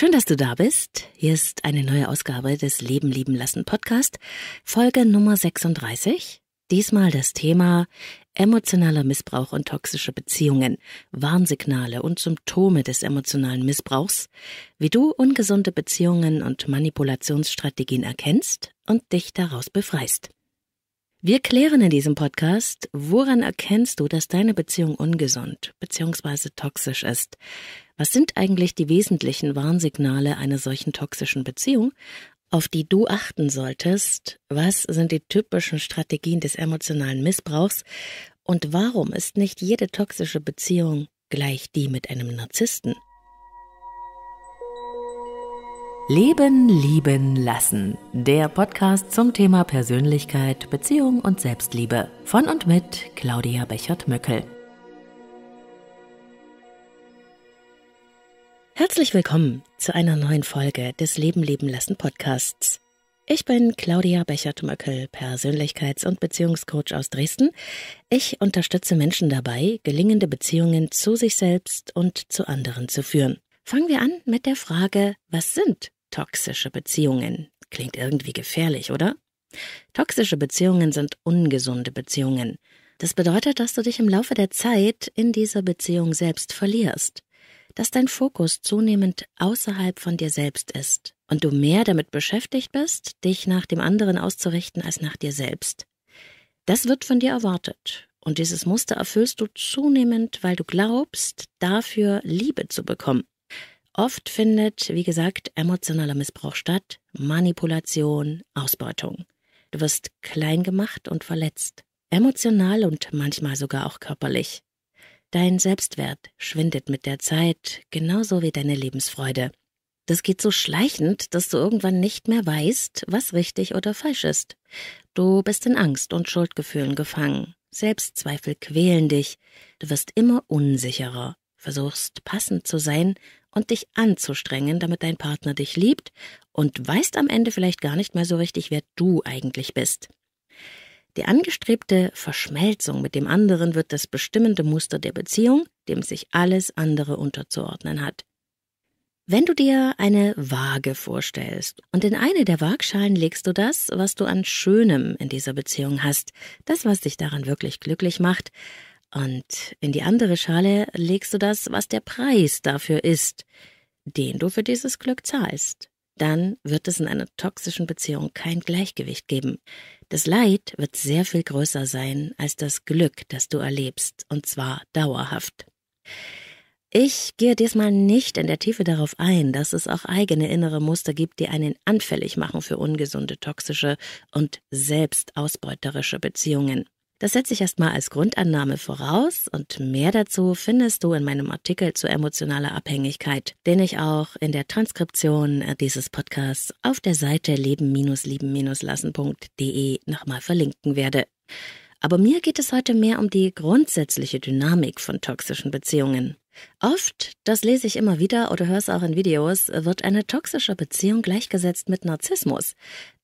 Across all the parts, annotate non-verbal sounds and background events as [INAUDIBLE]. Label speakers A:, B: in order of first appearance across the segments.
A: Schön, dass du da bist. Hier ist eine neue Ausgabe des Leben lieben lassen Podcast, Folge Nummer 36. Diesmal das Thema emotionaler Missbrauch und toxische Beziehungen, Warnsignale und Symptome des emotionalen Missbrauchs, wie du ungesunde Beziehungen und Manipulationsstrategien erkennst und dich daraus befreist. Wir klären in diesem Podcast, woran erkennst du, dass deine Beziehung ungesund bzw. toxisch ist? Was sind eigentlich die wesentlichen Warnsignale einer solchen toxischen Beziehung, auf die du achten solltest? Was sind die typischen Strategien des emotionalen Missbrauchs? Und warum ist nicht jede toxische Beziehung gleich die mit einem Narzissten? Leben lieben lassen. Der Podcast zum Thema Persönlichkeit, Beziehung und Selbstliebe. Von und mit Claudia Bechert-Möckel. Herzlich willkommen zu einer neuen Folge des Leben lieben lassen Podcasts. Ich bin Claudia Bechert-Möckel, Persönlichkeits- und Beziehungscoach aus Dresden. Ich unterstütze Menschen dabei, gelingende Beziehungen zu sich selbst und zu anderen zu führen. Fangen wir an mit der Frage, was sind Toxische Beziehungen. Klingt irgendwie gefährlich, oder? Toxische Beziehungen sind ungesunde Beziehungen. Das bedeutet, dass du dich im Laufe der Zeit in dieser Beziehung selbst verlierst, dass dein Fokus zunehmend außerhalb von dir selbst ist und du mehr damit beschäftigt bist, dich nach dem anderen auszurichten als nach dir selbst. Das wird von dir erwartet, und dieses Muster erfüllst du zunehmend, weil du glaubst, dafür Liebe zu bekommen. Oft findet, wie gesagt, emotionaler Missbrauch statt, Manipulation, Ausbeutung. Du wirst klein gemacht und verletzt, emotional und manchmal sogar auch körperlich. Dein Selbstwert schwindet mit der Zeit, genauso wie deine Lebensfreude. Das geht so schleichend, dass du irgendwann nicht mehr weißt, was richtig oder falsch ist. Du bist in Angst und Schuldgefühlen gefangen. Selbstzweifel quälen dich. Du wirst immer unsicherer, versuchst passend zu sein und dich anzustrengen, damit dein Partner dich liebt und weißt am Ende vielleicht gar nicht mehr so richtig, wer du eigentlich bist. Die angestrebte Verschmelzung mit dem anderen wird das bestimmende Muster der Beziehung, dem sich alles andere unterzuordnen hat. Wenn du dir eine Waage vorstellst und in eine der Waagschalen legst du das, was du an Schönem in dieser Beziehung hast, das, was dich daran wirklich glücklich macht, und in die andere Schale legst du das, was der Preis dafür ist, den du für dieses Glück zahlst. Dann wird es in einer toxischen Beziehung kein Gleichgewicht geben. Das Leid wird sehr viel größer sein als das Glück, das du erlebst, und zwar dauerhaft. Ich gehe diesmal nicht in der Tiefe darauf ein, dass es auch eigene innere Muster gibt, die einen anfällig machen für ungesunde, toxische und selbstausbeuterische Beziehungen. Das setze ich erstmal als Grundannahme voraus und mehr dazu findest du in meinem Artikel zu emotionaler Abhängigkeit, den ich auch in der Transkription dieses Podcasts auf der Seite leben-lieben-lassen.de nochmal verlinken werde. Aber mir geht es heute mehr um die grundsätzliche Dynamik von toxischen Beziehungen. Oft, das lese ich immer wieder oder höre es auch in Videos, wird eine toxische Beziehung gleichgesetzt mit Narzissmus.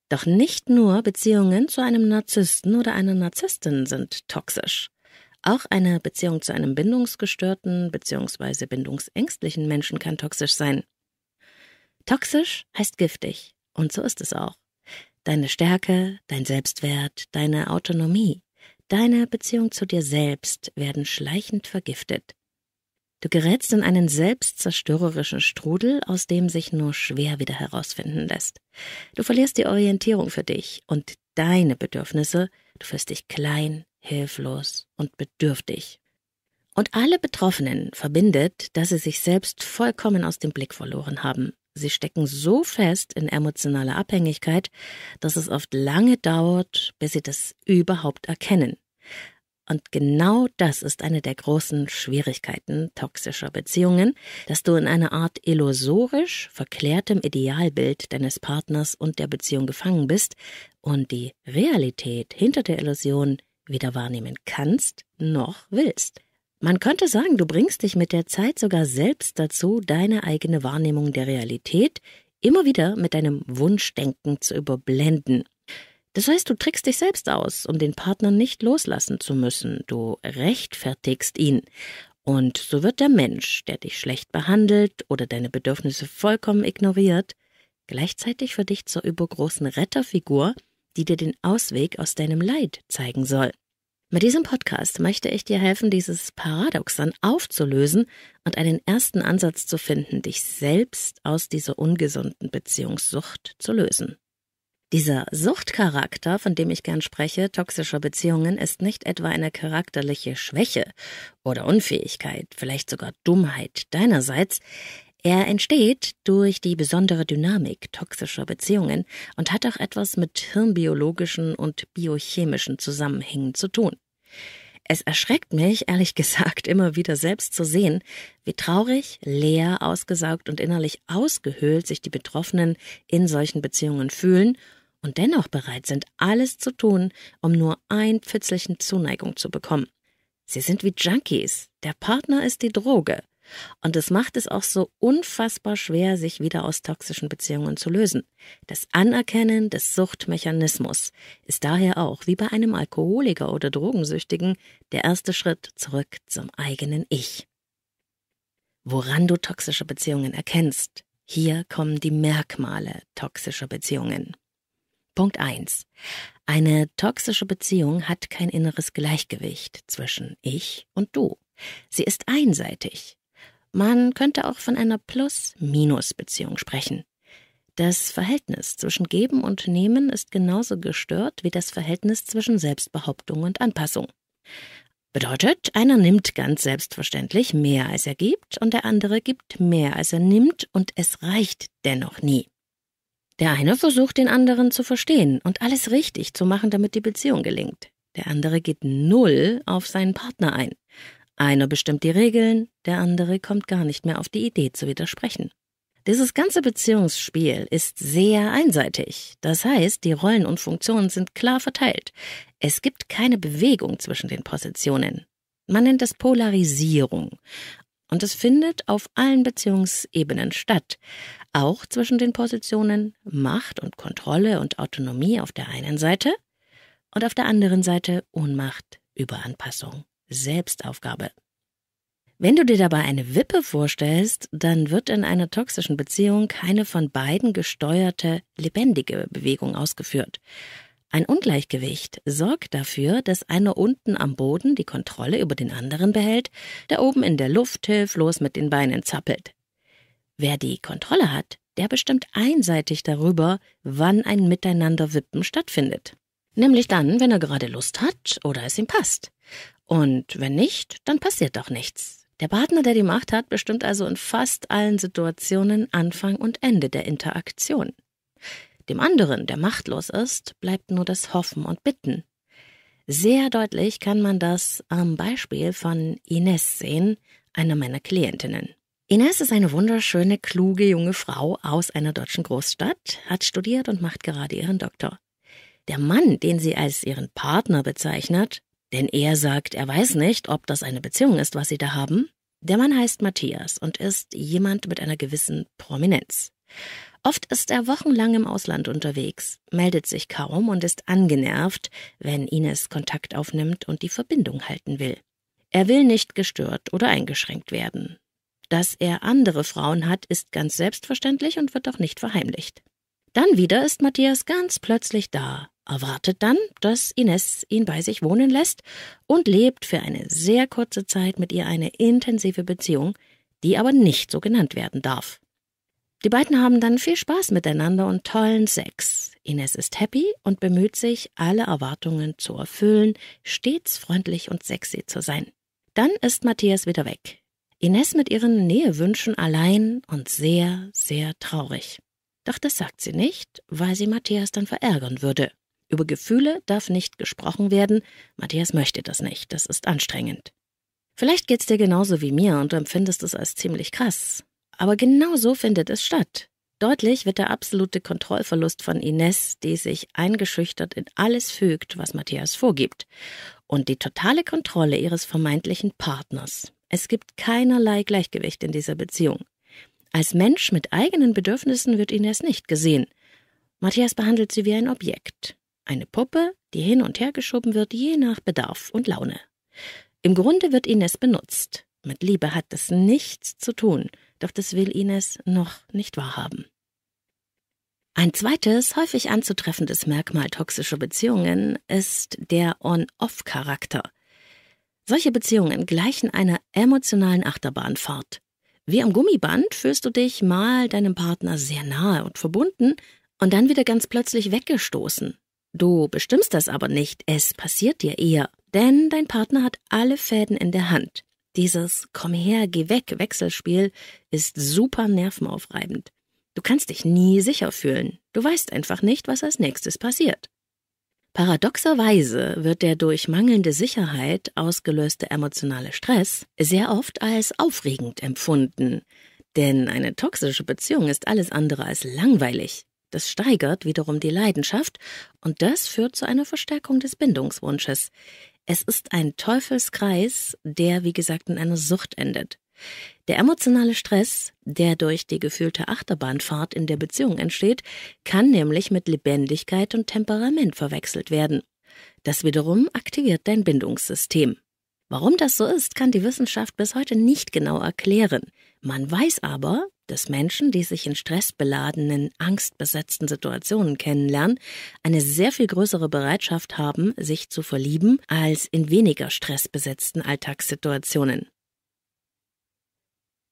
A: Doch nicht nur Beziehungen zu einem Narzissten oder einer Narzisstin sind toxisch. Auch eine Beziehung zu einem bindungsgestörten bzw. bindungsängstlichen Menschen kann toxisch sein. Toxisch heißt giftig, und so ist es auch. Deine Stärke, dein Selbstwert, deine Autonomie, deine Beziehung zu dir selbst werden schleichend vergiftet. Du gerätst in einen selbstzerstörerischen Strudel, aus dem sich nur schwer wieder herausfinden lässt. Du verlierst die Orientierung für dich und deine Bedürfnisse, du fühlst dich klein, hilflos und bedürftig. Und alle Betroffenen verbindet, dass sie sich selbst vollkommen aus dem Blick verloren haben. Sie stecken so fest in emotionaler Abhängigkeit, dass es oft lange dauert, bis sie das überhaupt erkennen. Und genau das ist eine der großen Schwierigkeiten toxischer Beziehungen, dass du in einer Art illusorisch verklärtem Idealbild deines Partners und der Beziehung gefangen bist und die Realität hinter der Illusion weder wahrnehmen kannst noch willst. Man könnte sagen, du bringst dich mit der Zeit sogar selbst dazu, deine eigene Wahrnehmung der Realität immer wieder mit deinem Wunschdenken zu überblenden das heißt, du trickst dich selbst aus, um den Partner nicht loslassen zu müssen. Du rechtfertigst ihn. Und so wird der Mensch, der dich schlecht behandelt oder deine Bedürfnisse vollkommen ignoriert, gleichzeitig für dich zur übergroßen Retterfigur, die dir den Ausweg aus deinem Leid zeigen soll. Mit diesem Podcast möchte ich dir helfen, dieses Paradoxon aufzulösen und einen ersten Ansatz zu finden, dich selbst aus dieser ungesunden Beziehungssucht zu lösen. Dieser Suchtcharakter, von dem ich gern spreche, toxischer Beziehungen, ist nicht etwa eine charakterliche Schwäche oder Unfähigkeit, vielleicht sogar Dummheit deinerseits, er entsteht durch die besondere Dynamik toxischer Beziehungen und hat auch etwas mit hirnbiologischen und biochemischen Zusammenhängen zu tun. Es erschreckt mich, ehrlich [LAUGHS] gesagt, immer wieder selbst zu sehen, wie traurig, leer, ausgesaugt und innerlich ausgehöhlt sich die Betroffenen in solchen Beziehungen fühlen und dennoch bereit sind, alles zu tun, um nur ein Pfützelchen Zuneigung zu bekommen. Sie sind wie Junkies. Der Partner ist die Droge. Und es macht es auch so unfassbar schwer, sich wieder aus toxischen Beziehungen zu lösen. Das Anerkennen des Suchtmechanismus ist daher auch, wie bei einem Alkoholiker oder Drogensüchtigen, der erste Schritt zurück zum eigenen Ich. Woran du toxische Beziehungen erkennst, hier kommen die Merkmale toxischer Beziehungen. Punkt 1. Eine toxische Beziehung hat kein inneres Gleichgewicht zwischen ich und du. Sie ist einseitig. Man könnte auch von einer Plus-Minus-Beziehung sprechen. Das Verhältnis zwischen Geben und Nehmen ist genauso gestört wie das Verhältnis zwischen Selbstbehauptung und Anpassung. Bedeutet, einer nimmt ganz selbstverständlich mehr als er gibt und der andere gibt mehr als er nimmt und es reicht dennoch nie. Der eine versucht, den anderen zu verstehen und alles richtig zu machen, damit die Beziehung gelingt. Der andere geht null auf seinen Partner ein. Einer bestimmt die Regeln, der andere kommt gar nicht mehr auf die Idee zu widersprechen. Dieses ganze Beziehungsspiel ist sehr einseitig. Das heißt, die Rollen und Funktionen sind klar verteilt. Es gibt keine Bewegung zwischen den Positionen. Man nennt das Polarisierung. Und es findet auf allen Beziehungsebenen statt auch zwischen den Positionen Macht und Kontrolle und Autonomie auf der einen Seite und auf der anderen Seite Ohnmacht, Überanpassung, Selbstaufgabe. Wenn du dir dabei eine Wippe vorstellst, dann wird in einer toxischen Beziehung keine von beiden gesteuerte, lebendige Bewegung ausgeführt. Ein Ungleichgewicht sorgt dafür, dass einer unten am Boden die Kontrolle über den anderen behält, der oben in der Luft hilflos mit den Beinen zappelt. Wer die Kontrolle hat, der bestimmt einseitig darüber, wann ein Miteinanderwippen stattfindet. Nämlich dann, wenn er gerade Lust hat oder es ihm passt. Und wenn nicht, dann passiert doch nichts. Der Partner, der die Macht hat, bestimmt also in fast allen Situationen Anfang und Ende der Interaktion. Dem anderen, der machtlos ist, bleibt nur das Hoffen und Bitten. Sehr deutlich kann man das am Beispiel von Ines sehen, einer meiner Klientinnen. Ines ist eine wunderschöne, kluge junge Frau aus einer deutschen Großstadt, hat studiert und macht gerade ihren Doktor. Der Mann, den sie als ihren Partner bezeichnet, denn er sagt, er weiß nicht, ob das eine Beziehung ist, was sie da haben, der Mann heißt Matthias und ist jemand mit einer gewissen Prominenz. Oft ist er wochenlang im Ausland unterwegs, meldet sich kaum und ist angenervt, wenn Ines Kontakt aufnimmt und die Verbindung halten will. Er will nicht gestört oder eingeschränkt werden. Dass er andere Frauen hat, ist ganz selbstverständlich und wird auch nicht verheimlicht. Dann wieder ist Matthias ganz plötzlich da, erwartet dann, dass Ines ihn bei sich wohnen lässt und lebt für eine sehr kurze Zeit mit ihr eine intensive Beziehung, die aber nicht so genannt werden darf. Die beiden haben dann viel Spaß miteinander und tollen Sex. Ines ist happy und bemüht sich, alle Erwartungen zu erfüllen, stets freundlich und sexy zu sein. Dann ist Matthias wieder weg. Ines mit ihren Nähewünschen allein und sehr, sehr traurig. Doch das sagt sie nicht, weil sie Matthias dann verärgern würde. Über Gefühle darf nicht gesprochen werden. Matthias möchte das nicht. Das ist anstrengend. Vielleicht geht's dir genauso wie mir und du empfindest es als ziemlich krass. Aber genau so findet es statt. Deutlich wird der absolute Kontrollverlust von Ines, die sich eingeschüchtert in alles fügt, was Matthias vorgibt, und die totale Kontrolle ihres vermeintlichen Partners. Es gibt keinerlei Gleichgewicht in dieser Beziehung. Als Mensch mit eigenen Bedürfnissen wird Ines nicht gesehen. Matthias behandelt sie wie ein Objekt. Eine Puppe, die hin und her geschoben wird, je nach Bedarf und Laune. Im Grunde wird Ines benutzt. Mit Liebe hat das nichts zu tun, doch das will Ines noch nicht wahrhaben. Ein zweites, häufig anzutreffendes Merkmal toxischer Beziehungen ist der On-Off-Charakter, solche Beziehungen gleichen einer emotionalen Achterbahnfahrt. Wie am Gummiband fühlst du dich mal deinem Partner sehr nahe und verbunden und dann wieder ganz plötzlich weggestoßen. Du bestimmst das aber nicht, es passiert dir eher, denn dein Partner hat alle Fäden in der Hand. Dieses Komm her, geh weg Wechselspiel ist super nervenaufreibend. Du kannst dich nie sicher fühlen. Du weißt einfach nicht, was als nächstes passiert. Paradoxerweise wird der durch mangelnde Sicherheit ausgelöste emotionale Stress sehr oft als aufregend empfunden, denn eine toxische Beziehung ist alles andere als langweilig. Das steigert wiederum die Leidenschaft und das führt zu einer Verstärkung des Bindungswunsches. Es ist ein Teufelskreis, der, wie gesagt, in einer Sucht endet. Der emotionale Stress, der durch die gefühlte Achterbahnfahrt in der Beziehung entsteht, kann nämlich mit Lebendigkeit und Temperament verwechselt werden. Das wiederum aktiviert dein Bindungssystem. Warum das so ist, kann die Wissenschaft bis heute nicht genau erklären. Man weiß aber, dass Menschen, die sich in stressbeladenen, angstbesetzten Situationen kennenlernen, eine sehr viel größere Bereitschaft haben, sich zu verlieben, als in weniger stressbesetzten Alltagssituationen.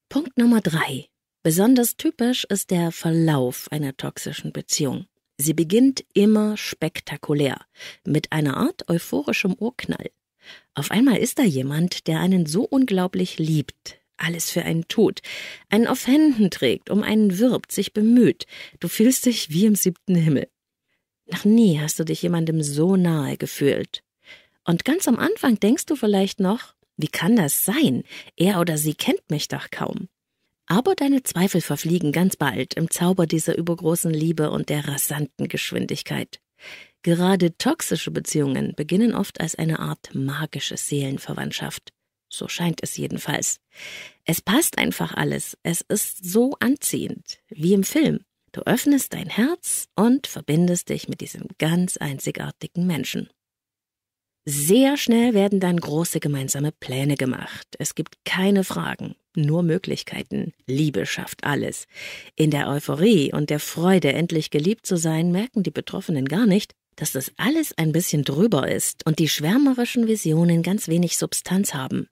A: Punkt Nummer drei. Besonders typisch ist der Verlauf einer toxischen Beziehung. Sie beginnt immer spektakulär, mit einer Art euphorischem Urknall. Auf einmal ist da jemand, der einen so unglaublich liebt, alles für einen tut, einen auf Händen trägt, um einen wirbt, sich bemüht. Du fühlst dich wie im siebten Himmel. Noch nie hast du dich jemandem so nahe gefühlt. Und ganz am Anfang denkst du vielleicht noch, wie kann das sein? Er oder sie kennt mich doch kaum. Aber deine Zweifel verfliegen ganz bald im Zauber dieser übergroßen Liebe und der rasanten Geschwindigkeit. Gerade toxische Beziehungen beginnen oft als eine Art magische Seelenverwandtschaft. So scheint es jedenfalls. Es passt einfach alles. Es ist so anziehend, wie im Film. Du öffnest dein Herz und verbindest dich mit diesem ganz einzigartigen Menschen. Sehr schnell werden dann große gemeinsame Pläne gemacht. Es gibt keine Fragen, nur Möglichkeiten. Liebe schafft alles. In der Euphorie und der Freude, endlich geliebt zu sein, merken die Betroffenen gar nicht, dass das alles ein bisschen drüber ist und die schwärmerischen Visionen ganz wenig Substanz haben.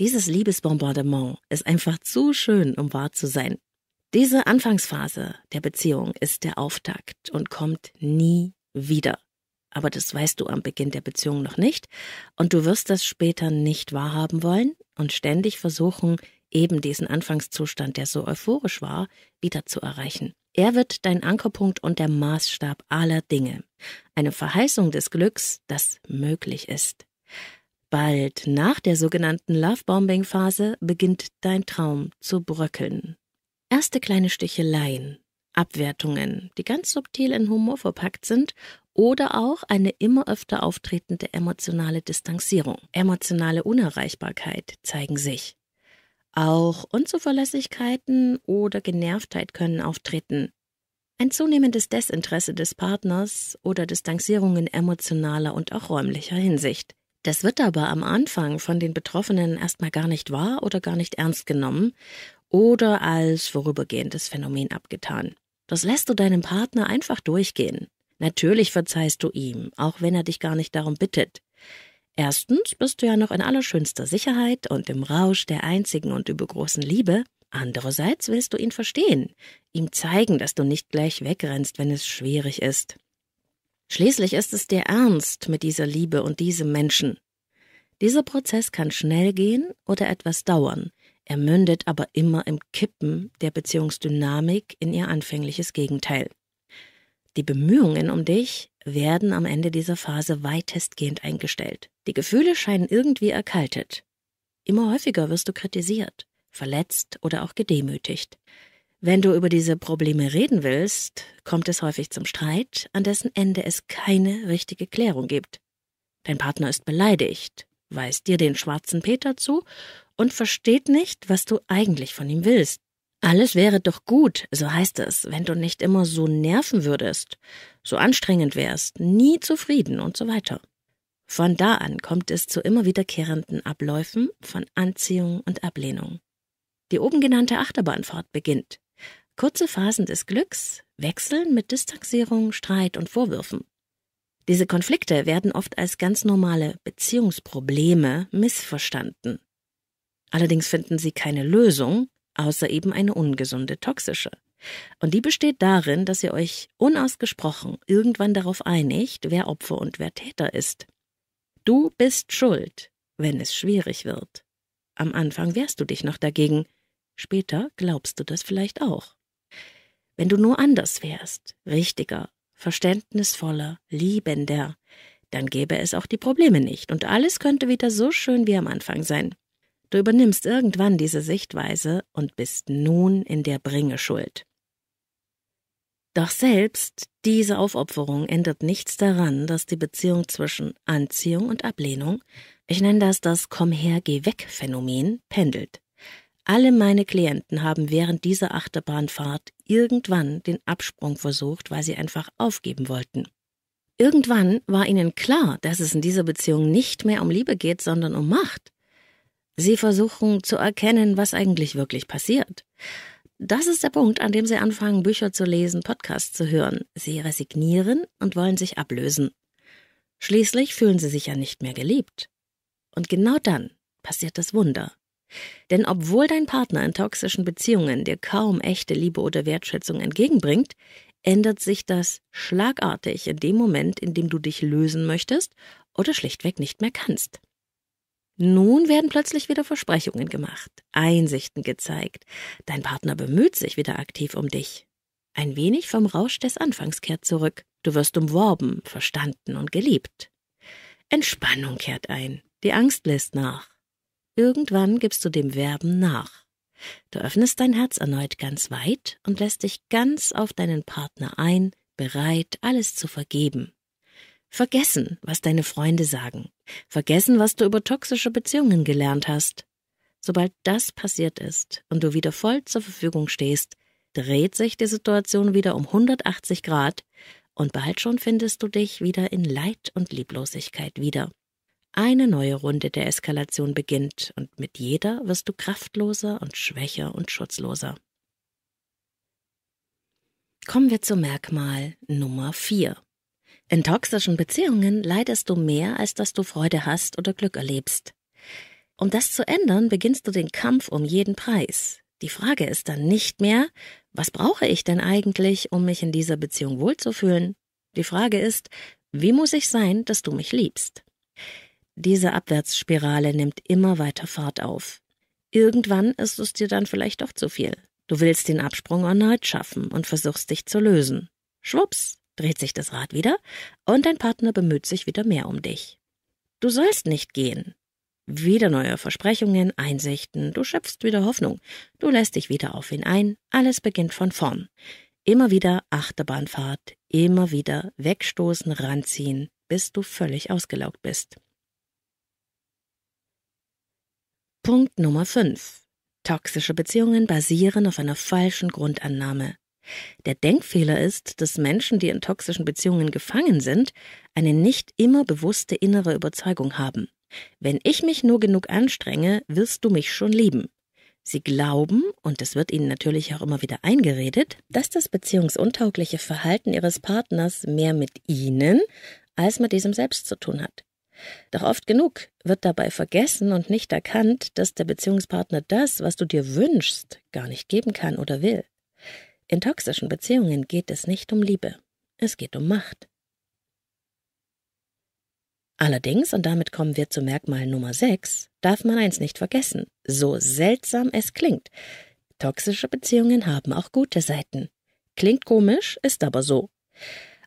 A: Dieses Liebesbombardement ist einfach zu schön, um wahr zu sein. Diese Anfangsphase der Beziehung ist der Auftakt und kommt nie wieder aber das weißt du am Beginn der Beziehung noch nicht, und du wirst das später nicht wahrhaben wollen und ständig versuchen, eben diesen Anfangszustand, der so euphorisch war, wieder zu erreichen. Er wird dein Ankerpunkt und der Maßstab aller Dinge, eine Verheißung des Glücks, das möglich ist. Bald nach der sogenannten Lovebombing-Phase beginnt dein Traum zu bröckeln. Erste kleine Sticheleien, Abwertungen, die ganz subtil in Humor verpackt sind oder auch eine immer öfter auftretende emotionale Distanzierung. Emotionale Unerreichbarkeit zeigen sich. Auch Unzuverlässigkeiten oder Genervtheit können auftreten. Ein zunehmendes Desinteresse des Partners oder Distanzierung in emotionaler und auch räumlicher Hinsicht. Das wird aber am Anfang von den Betroffenen erstmal gar nicht wahr oder gar nicht ernst genommen oder als vorübergehendes Phänomen abgetan. Das lässt du deinem Partner einfach durchgehen. Natürlich verzeihst du ihm, auch wenn er dich gar nicht darum bittet. Erstens bist du ja noch in allerschönster Sicherheit und im Rausch der einzigen und übergroßen Liebe. Andererseits willst du ihn verstehen, ihm zeigen, dass du nicht gleich wegrennst, wenn es schwierig ist. Schließlich ist es dir ernst mit dieser Liebe und diesem Menschen. Dieser Prozess kann schnell gehen oder etwas dauern, er mündet aber immer im Kippen der Beziehungsdynamik in ihr anfängliches Gegenteil. Die Bemühungen um dich werden am Ende dieser Phase weitestgehend eingestellt. Die Gefühle scheinen irgendwie erkaltet. Immer häufiger wirst du kritisiert, verletzt oder auch gedemütigt. Wenn du über diese Probleme reden willst, kommt es häufig zum Streit, an dessen Ende es keine richtige Klärung gibt. Dein Partner ist beleidigt, weist dir den schwarzen Peter zu und versteht nicht, was du eigentlich von ihm willst. Alles wäre doch gut, so heißt es, wenn du nicht immer so nerven würdest, so anstrengend wärst, nie zufrieden und so weiter. Von da an kommt es zu immer wiederkehrenden Abläufen von Anziehung und Ablehnung. Die oben genannte Achterbahnfahrt beginnt. Kurze Phasen des Glücks wechseln mit Distanzierung, Streit und Vorwürfen. Diese Konflikte werden oft als ganz normale Beziehungsprobleme missverstanden. Allerdings finden sie keine Lösung, außer eben eine ungesunde, toxische. Und die besteht darin, dass ihr euch unausgesprochen irgendwann darauf einigt, wer Opfer und wer Täter ist. Du bist schuld, wenn es schwierig wird. Am Anfang wehrst du dich noch dagegen, später glaubst du das vielleicht auch. Wenn du nur anders wärst, richtiger, verständnisvoller, liebender, dann gäbe es auch die Probleme nicht und alles könnte wieder so schön wie am Anfang sein. Du übernimmst irgendwann diese Sichtweise und bist nun in der Bringe schuld. Doch selbst diese Aufopferung ändert nichts daran, dass die Beziehung zwischen Anziehung und Ablehnung, ich nenne das das Komm her, geh weg Phänomen, pendelt. Alle meine Klienten haben während dieser Achterbahnfahrt irgendwann den Absprung versucht, weil sie einfach aufgeben wollten. Irgendwann war ihnen klar, dass es in dieser Beziehung nicht mehr um Liebe geht, sondern um Macht. Sie versuchen zu erkennen, was eigentlich wirklich passiert. Das ist der Punkt, an dem sie anfangen, Bücher zu lesen, Podcasts zu hören. Sie resignieren und wollen sich ablösen. Schließlich fühlen sie sich ja nicht mehr geliebt. Und genau dann passiert das Wunder. Denn obwohl dein Partner in toxischen Beziehungen dir kaum echte Liebe oder Wertschätzung entgegenbringt, ändert sich das schlagartig in dem Moment, in dem du dich lösen möchtest oder schlichtweg nicht mehr kannst. Nun werden plötzlich wieder Versprechungen gemacht, Einsichten gezeigt. Dein Partner bemüht sich wieder aktiv um dich. Ein wenig vom Rausch des Anfangs kehrt zurück. Du wirst umworben, verstanden und geliebt. Entspannung kehrt ein. Die Angst lässt nach. Irgendwann gibst du dem Werben nach. Du öffnest dein Herz erneut ganz weit und lässt dich ganz auf deinen Partner ein, bereit, alles zu vergeben. Vergessen, was deine Freunde sagen. Vergessen, was du über toxische Beziehungen gelernt hast. Sobald das passiert ist und du wieder voll zur Verfügung stehst, dreht sich die Situation wieder um 180 Grad und bald schon findest du dich wieder in Leid und Lieblosigkeit wieder. Eine neue Runde der Eskalation beginnt und mit jeder wirst du kraftloser und schwächer und schutzloser. Kommen wir zum Merkmal Nummer 4. In toxischen Beziehungen leidest du mehr, als dass du Freude hast oder Glück erlebst. Um das zu ändern, beginnst du den Kampf um jeden Preis. Die Frage ist dann nicht mehr, was brauche ich denn eigentlich, um mich in dieser Beziehung wohlzufühlen? Die Frage ist, wie muss ich sein, dass du mich liebst? Diese Abwärtsspirale nimmt immer weiter Fahrt auf. Irgendwann ist es dir dann vielleicht doch zu viel. Du willst den Absprung erneut schaffen und versuchst dich zu lösen. Schwupps, dreht sich das Rad wieder und dein Partner bemüht sich wieder mehr um dich. Du sollst nicht gehen. Wieder neue Versprechungen, Einsichten, du schöpfst wieder Hoffnung, du lässt dich wieder auf ihn ein, alles beginnt von vorn. Immer wieder Achterbahnfahrt, immer wieder wegstoßen, ranziehen, bis du völlig ausgelaugt bist. Punkt Nummer 5. Toxische Beziehungen basieren auf einer falschen Grundannahme. Der Denkfehler ist, dass Menschen, die in toxischen Beziehungen gefangen sind, eine nicht immer bewusste innere Überzeugung haben. Wenn ich mich nur genug anstrenge, wirst du mich schon lieben. Sie glauben, und es wird ihnen natürlich auch immer wieder eingeredet, dass das beziehungsuntaugliche Verhalten ihres Partners mehr mit ihnen als mit diesem selbst zu tun hat. Doch oft genug wird dabei vergessen und nicht erkannt, dass der Beziehungspartner das, was du dir wünschst, gar nicht geben kann oder will. In toxischen Beziehungen geht es nicht um Liebe, es geht um Macht. Allerdings, und damit kommen wir zu Merkmal Nummer 6, darf man eins nicht vergessen, so seltsam es klingt. Toxische Beziehungen haben auch gute Seiten. Klingt komisch, ist aber so.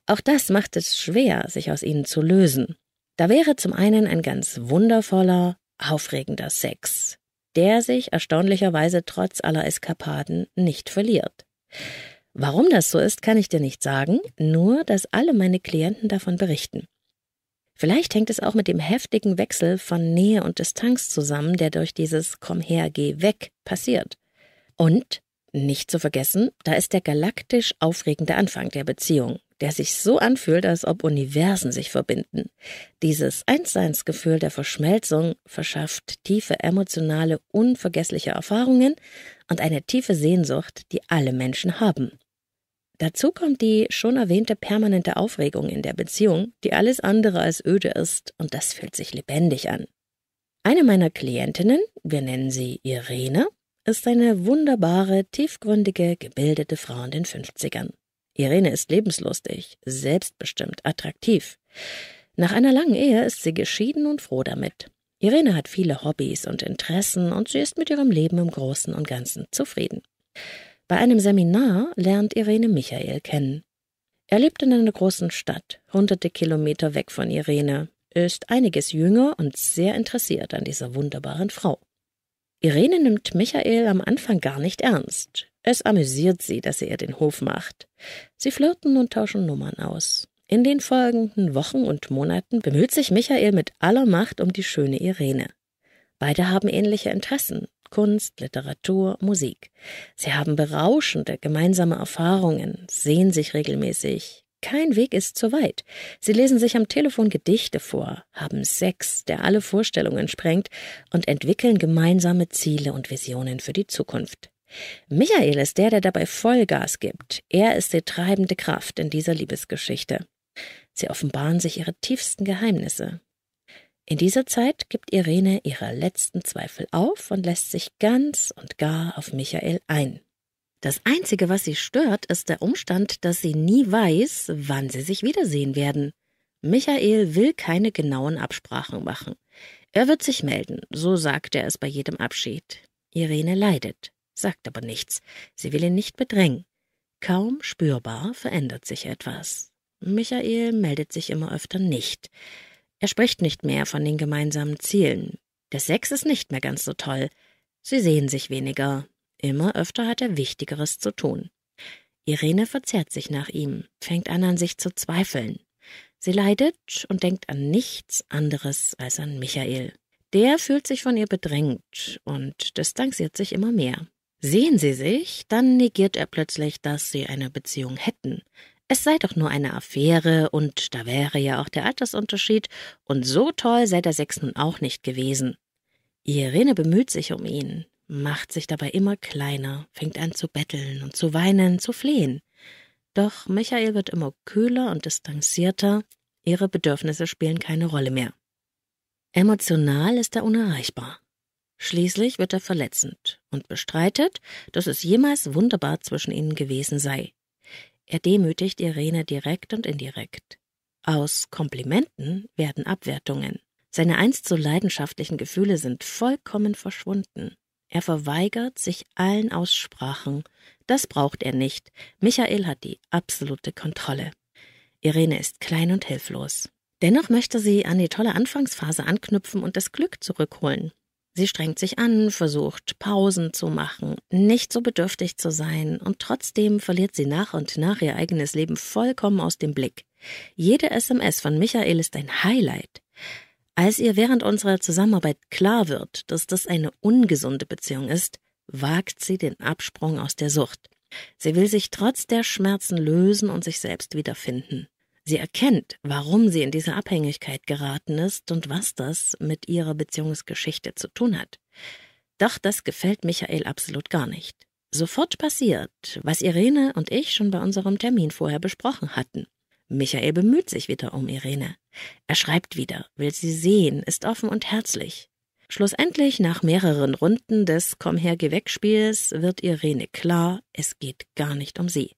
A: Auch das macht es schwer, sich aus ihnen zu lösen. Da wäre zum einen ein ganz wundervoller, aufregender Sex, der sich erstaunlicherweise trotz aller Eskapaden nicht verliert. Warum das so ist, kann ich dir nicht sagen, nur dass alle meine Klienten davon berichten. Vielleicht hängt es auch mit dem heftigen Wechsel von Nähe und Distanz zusammen, der durch dieses Komm her, geh weg passiert. Und, nicht zu vergessen, da ist der galaktisch aufregende Anfang der Beziehung der sich so anfühlt, als ob Universen sich verbinden. Dieses Einseinsgefühl der Verschmelzung verschafft tiefe emotionale, unvergessliche Erfahrungen und eine tiefe Sehnsucht, die alle Menschen haben. Dazu kommt die schon erwähnte permanente Aufregung in der Beziehung, die alles andere als öde ist, und das fühlt sich lebendig an. Eine meiner Klientinnen, wir nennen sie Irene, ist eine wunderbare, tiefgründige, gebildete Frau in den 50ern. Irene ist lebenslustig, selbstbestimmt, attraktiv. Nach einer langen Ehe ist sie geschieden und froh damit. Irene hat viele Hobbys und Interessen und sie ist mit ihrem Leben im Großen und Ganzen zufrieden. Bei einem Seminar lernt Irene Michael kennen. Er lebt in einer großen Stadt, hunderte Kilometer weg von Irene, ist einiges jünger und sehr interessiert an dieser wunderbaren Frau. Irene nimmt Michael am Anfang gar nicht ernst. Es amüsiert sie, dass er ihr den Hof macht. Sie flirten und tauschen Nummern aus. In den folgenden Wochen und Monaten bemüht sich Michael mit aller Macht um die schöne Irene. Beide haben ähnliche Interessen, Kunst, Literatur, Musik. Sie haben berauschende gemeinsame Erfahrungen, sehen sich regelmäßig. Kein Weg ist zu weit. Sie lesen sich am Telefon Gedichte vor, haben Sex, der alle Vorstellungen sprengt, und entwickeln gemeinsame Ziele und Visionen für die Zukunft. Michael ist der, der dabei Vollgas gibt. Er ist die treibende Kraft in dieser Liebesgeschichte. Sie offenbaren sich ihre tiefsten Geheimnisse. In dieser Zeit gibt Irene ihre letzten Zweifel auf und lässt sich ganz und gar auf Michael ein. Das Einzige, was sie stört, ist der Umstand, dass sie nie weiß, wann sie sich wiedersehen werden. Michael will keine genauen Absprachen machen. Er wird sich melden, so sagt er es bei jedem Abschied. Irene leidet sagt aber nichts. Sie will ihn nicht bedrängen. Kaum spürbar verändert sich etwas. Michael meldet sich immer öfter nicht. Er spricht nicht mehr von den gemeinsamen Zielen. Der Sex ist nicht mehr ganz so toll. Sie sehen sich weniger. Immer öfter hat er Wichtigeres zu tun. Irene verzerrt sich nach ihm, fängt an, an sich zu zweifeln. Sie leidet und denkt an nichts anderes als an Michael. Der fühlt sich von ihr bedrängt und distanziert sich immer mehr. Sehen sie sich, dann negiert er plötzlich, dass sie eine Beziehung hätten. Es sei doch nur eine Affäre und da wäre ja auch der Altersunterschied und so toll sei der Sex nun auch nicht gewesen. Irene bemüht sich um ihn, macht sich dabei immer kleiner, fängt an zu betteln und zu weinen, zu flehen. Doch Michael wird immer kühler und distanzierter, ihre Bedürfnisse spielen keine Rolle mehr. Emotional ist er unerreichbar. Schließlich wird er verletzend und bestreitet, dass es jemals wunderbar zwischen ihnen gewesen sei. Er demütigt Irene direkt und indirekt. Aus Komplimenten werden Abwertungen. Seine einst so leidenschaftlichen Gefühle sind vollkommen verschwunden. Er verweigert sich allen Aussprachen. Das braucht er nicht. Michael hat die absolute Kontrolle. Irene ist klein und hilflos. Dennoch möchte sie an die tolle Anfangsphase anknüpfen und das Glück zurückholen. Sie strengt sich an, versucht Pausen zu machen, nicht so bedürftig zu sein, und trotzdem verliert sie nach und nach ihr eigenes Leben vollkommen aus dem Blick. Jede SMS von Michael ist ein Highlight. Als ihr während unserer Zusammenarbeit klar wird, dass das eine ungesunde Beziehung ist, wagt sie den Absprung aus der Sucht. Sie will sich trotz der Schmerzen lösen und sich selbst wiederfinden. Sie erkennt, warum sie in diese Abhängigkeit geraten ist und was das mit ihrer Beziehungsgeschichte zu tun hat. Doch das gefällt Michael absolut gar nicht. Sofort passiert, was Irene und ich schon bei unserem Termin vorher besprochen hatten. Michael bemüht sich wieder um Irene. Er schreibt wieder, will sie sehen, ist offen und herzlich. Schlussendlich, nach mehreren Runden des Komm her, geh weg Spiels, wird Irene klar, es geht gar nicht um sie.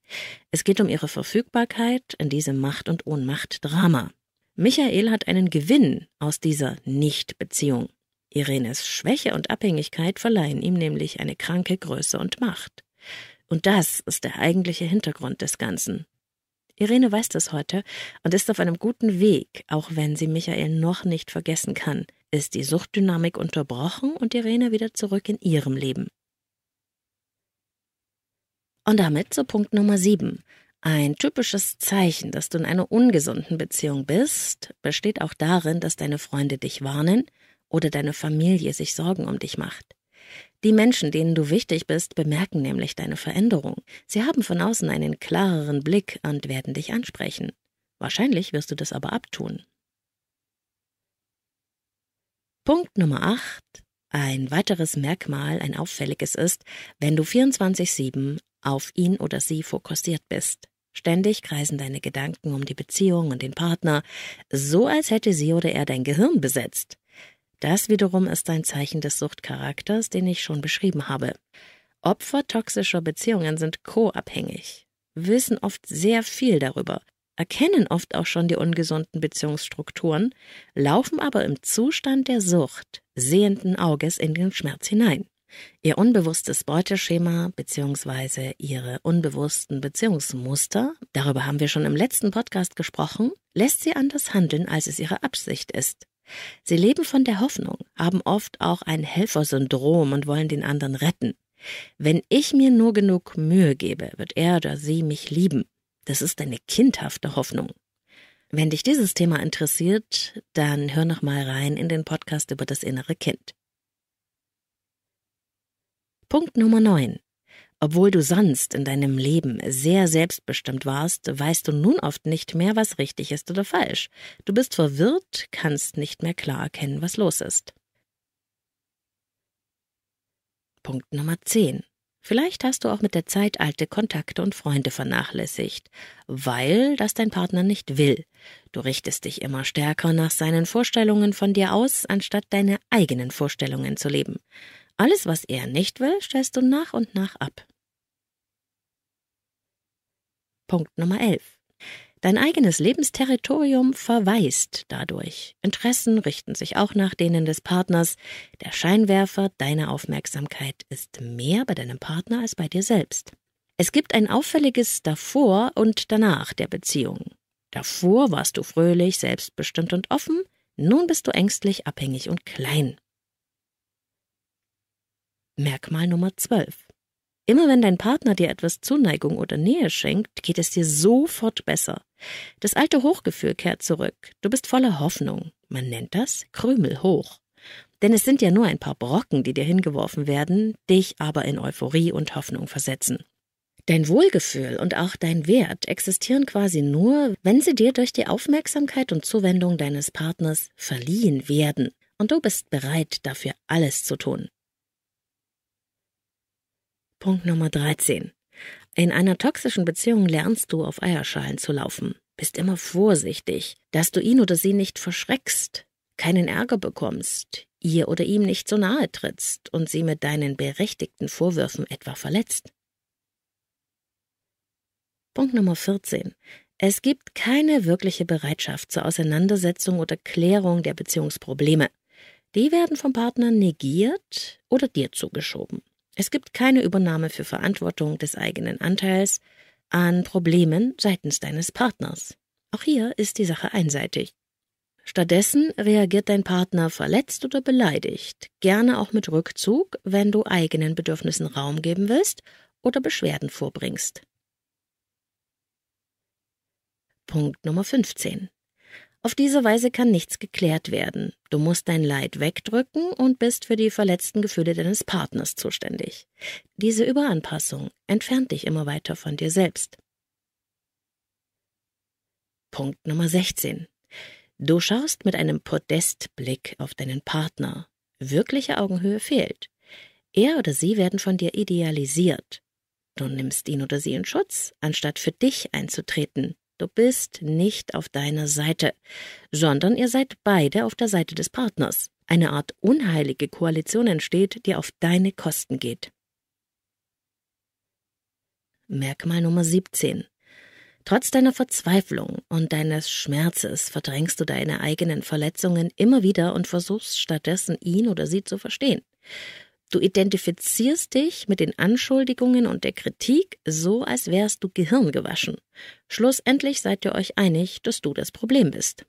A: Es geht um ihre Verfügbarkeit in diesem Macht- und Ohnmacht-Drama. Michael hat einen Gewinn aus dieser Nicht-Beziehung. Irenes Schwäche und Abhängigkeit verleihen ihm nämlich eine kranke Größe und Macht. Und das ist der eigentliche Hintergrund des Ganzen. Irene weiß das heute und ist auf einem guten Weg, auch wenn sie Michael noch nicht vergessen kann ist die Suchtdynamik unterbrochen und Irene wieder zurück in ihrem Leben. Und damit zu Punkt Nummer 7. Ein typisches Zeichen, dass du in einer ungesunden Beziehung bist, besteht auch darin, dass deine Freunde dich warnen oder deine Familie sich Sorgen um dich macht. Die Menschen, denen du wichtig bist, bemerken nämlich deine Veränderung. Sie haben von außen einen klareren Blick und werden dich ansprechen. Wahrscheinlich wirst du das aber abtun. Punkt Nummer 8. Ein weiteres Merkmal, ein auffälliges ist, wenn du 24-7 auf ihn oder sie fokussiert bist. Ständig kreisen deine Gedanken um die Beziehung und den Partner, so als hätte sie oder er dein Gehirn besetzt. Das wiederum ist ein Zeichen des Suchtcharakters, den ich schon beschrieben habe. Opfer toxischer Beziehungen sind co-abhängig, wissen oft sehr viel darüber, erkennen oft auch schon die ungesunden Beziehungsstrukturen, laufen aber im Zustand der Sucht sehenden Auges in den Schmerz hinein. Ihr unbewusstes Beuteschema bzw. ihre unbewussten Beziehungsmuster, darüber haben wir schon im letzten Podcast gesprochen, lässt sie anders handeln, als es ihre Absicht ist. Sie leben von der Hoffnung, haben oft auch ein Helfersyndrom und wollen den anderen retten. Wenn ich mir nur genug Mühe gebe, wird er oder sie mich lieben. Das ist eine kindhafte Hoffnung. Wenn dich dieses Thema interessiert, dann hör noch mal rein in den Podcast über das innere Kind. Punkt Nummer 9. Obwohl du sonst in deinem Leben sehr selbstbestimmt warst, weißt du nun oft nicht mehr, was richtig ist oder falsch. Du bist verwirrt, kannst nicht mehr klar erkennen, was los ist. Punkt Nummer 10. Vielleicht hast du auch mit der Zeit alte Kontakte und Freunde vernachlässigt, weil das dein Partner nicht will. Du richtest dich immer stärker nach seinen Vorstellungen von dir aus, anstatt deine eigenen Vorstellungen zu leben. Alles, was er nicht will, stellst du nach und nach ab. Punkt Nummer 11. Dein eigenes Lebensterritorium verweist dadurch. Interessen richten sich auch nach denen des Partners. Der Scheinwerfer deiner Aufmerksamkeit ist mehr bei deinem Partner als bei dir selbst. Es gibt ein auffälliges davor und danach der Beziehung. Davor warst du fröhlich, selbstbestimmt und offen, nun bist du ängstlich, abhängig und klein. Merkmal Nummer 12. Immer wenn dein Partner dir etwas Zuneigung oder Nähe schenkt, geht es dir sofort besser. Das alte Hochgefühl kehrt zurück. Du bist voller Hoffnung. Man nennt das Krümel hoch. Denn es sind ja nur ein paar Brocken, die dir hingeworfen werden, dich aber in Euphorie und Hoffnung versetzen. Dein Wohlgefühl und auch dein Wert existieren quasi nur, wenn sie dir durch die Aufmerksamkeit und Zuwendung deines Partners verliehen werden. Und du bist bereit, dafür alles zu tun. Punkt Nummer 13. In einer toxischen Beziehung lernst du auf Eierschalen zu laufen. Bist immer vorsichtig, dass du ihn oder sie nicht verschreckst, keinen Ärger bekommst, ihr oder ihm nicht so nahe trittst und sie mit deinen berechtigten Vorwürfen etwa verletzt. Punkt Nummer 14. Es gibt keine wirkliche Bereitschaft zur Auseinandersetzung oder Klärung der Beziehungsprobleme. Die werden vom Partner negiert oder dir zugeschoben. Es gibt keine Übernahme für Verantwortung des eigenen Anteils an Problemen seitens deines Partners. Auch hier ist die Sache einseitig. Stattdessen reagiert dein Partner verletzt oder beleidigt, gerne auch mit Rückzug, wenn du eigenen Bedürfnissen Raum geben willst oder Beschwerden vorbringst. Punkt Nummer 15. Auf diese Weise kann nichts geklärt werden. Du musst dein Leid wegdrücken und bist für die verletzten Gefühle deines Partners zuständig. Diese Überanpassung entfernt dich immer weiter von dir selbst. Punkt Nummer 16. Du schaust mit einem Podestblick auf deinen Partner. Wirkliche Augenhöhe fehlt. Er oder sie werden von dir idealisiert. Du nimmst ihn oder sie in Schutz, anstatt für dich einzutreten. Du bist nicht auf deiner Seite, sondern ihr seid beide auf der Seite des Partners. Eine Art unheilige Koalition entsteht, die auf deine Kosten geht. Merkmal Nummer 17. Trotz deiner Verzweiflung und deines Schmerzes verdrängst du deine eigenen Verletzungen immer wieder und versuchst stattdessen ihn oder sie zu verstehen. Du identifizierst dich mit den Anschuldigungen und der Kritik so, als wärst du gehirngewaschen. Schlussendlich seid ihr euch einig, dass du das Problem bist.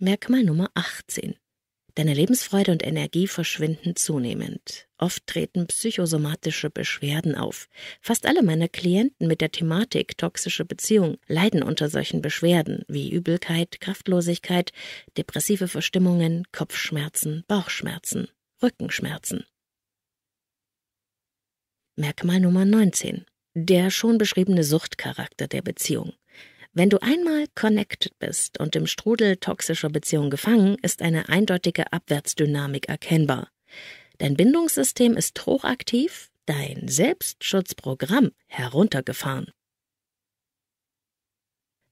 A: Merkmal Nummer 18. Deine Lebensfreude und Energie verschwinden zunehmend. Oft treten psychosomatische Beschwerden auf. Fast alle meiner Klienten mit der Thematik toxische Beziehung leiden unter solchen Beschwerden wie Übelkeit, Kraftlosigkeit, depressive Verstimmungen, Kopfschmerzen, Bauchschmerzen, Rückenschmerzen. Merkmal Nummer 19. Der schon beschriebene Suchtcharakter der Beziehung. Wenn du einmal connected bist und im Strudel toxischer Beziehung gefangen, ist eine eindeutige Abwärtsdynamik erkennbar. Dein Bindungssystem ist hochaktiv, dein Selbstschutzprogramm heruntergefahren.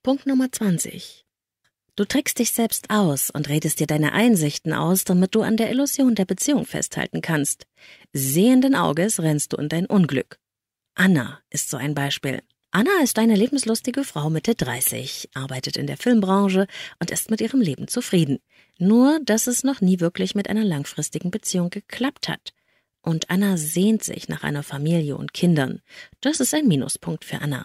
A: Punkt Nummer 20. Du trickst dich selbst aus und redest dir deine Einsichten aus, damit du an der Illusion der Beziehung festhalten kannst. Sehenden Auges rennst du in dein Unglück. Anna ist so ein Beispiel. Anna ist eine lebenslustige Frau Mitte 30, arbeitet in der Filmbranche und ist mit ihrem Leben zufrieden. Nur, dass es noch nie wirklich mit einer langfristigen Beziehung geklappt hat. Und Anna sehnt sich nach einer Familie und Kindern. Das ist ein Minuspunkt für Anna.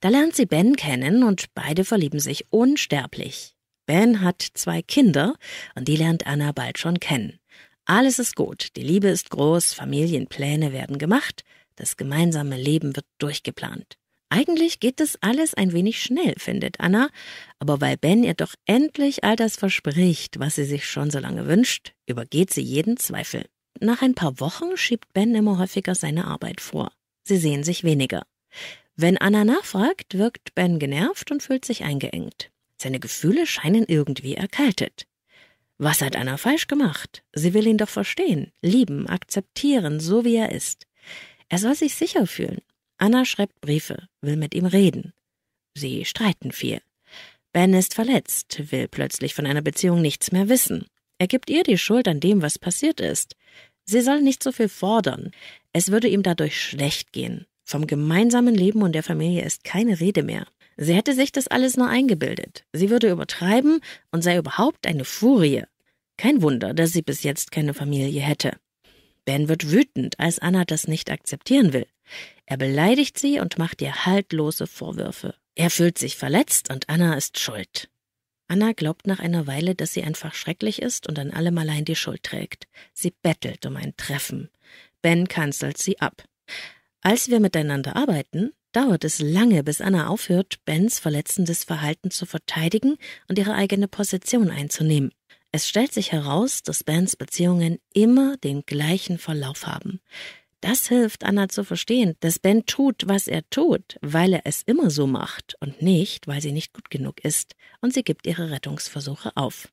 A: Da lernt sie Ben kennen und beide verlieben sich unsterblich. Ben hat zwei Kinder und die lernt Anna bald schon kennen. Alles ist gut, die Liebe ist groß, Familienpläne werden gemacht, das gemeinsame Leben wird durchgeplant. Eigentlich geht das alles ein wenig schnell, findet Anna, aber weil Ben ihr doch endlich all das verspricht, was sie sich schon so lange wünscht, übergeht sie jeden Zweifel. Nach ein paar Wochen schiebt Ben immer häufiger seine Arbeit vor. Sie sehen sich weniger. Wenn Anna nachfragt, wirkt Ben genervt und fühlt sich eingeengt. Seine Gefühle scheinen irgendwie erkaltet. Was hat Anna falsch gemacht? Sie will ihn doch verstehen, lieben, akzeptieren, so wie er ist. Er soll sich sicher fühlen. Anna schreibt Briefe, will mit ihm reden. Sie streiten viel. Ben ist verletzt, will plötzlich von einer Beziehung nichts mehr wissen. Er gibt ihr die Schuld an dem, was passiert ist. Sie soll nicht so viel fordern. Es würde ihm dadurch schlecht gehen. Vom gemeinsamen Leben und der Familie ist keine Rede mehr. Sie hätte sich das alles nur eingebildet. Sie würde übertreiben und sei überhaupt eine Furie. Kein Wunder, dass sie bis jetzt keine Familie hätte. Ben wird wütend, als Anna das nicht akzeptieren will. Er beleidigt sie und macht ihr haltlose Vorwürfe. Er fühlt sich verletzt und Anna ist schuld. Anna glaubt nach einer Weile, dass sie einfach schrecklich ist und an allem allein die Schuld trägt. Sie bettelt um ein Treffen. Ben kanzelt sie ab. Als wir miteinander arbeiten, dauert es lange, bis Anna aufhört, Bens verletzendes Verhalten zu verteidigen und ihre eigene Position einzunehmen. Es stellt sich heraus, dass Bens Beziehungen immer den gleichen Verlauf haben. Das hilft Anna zu verstehen, dass Ben tut, was er tut, weil er es immer so macht und nicht, weil sie nicht gut genug ist, und sie gibt ihre Rettungsversuche auf.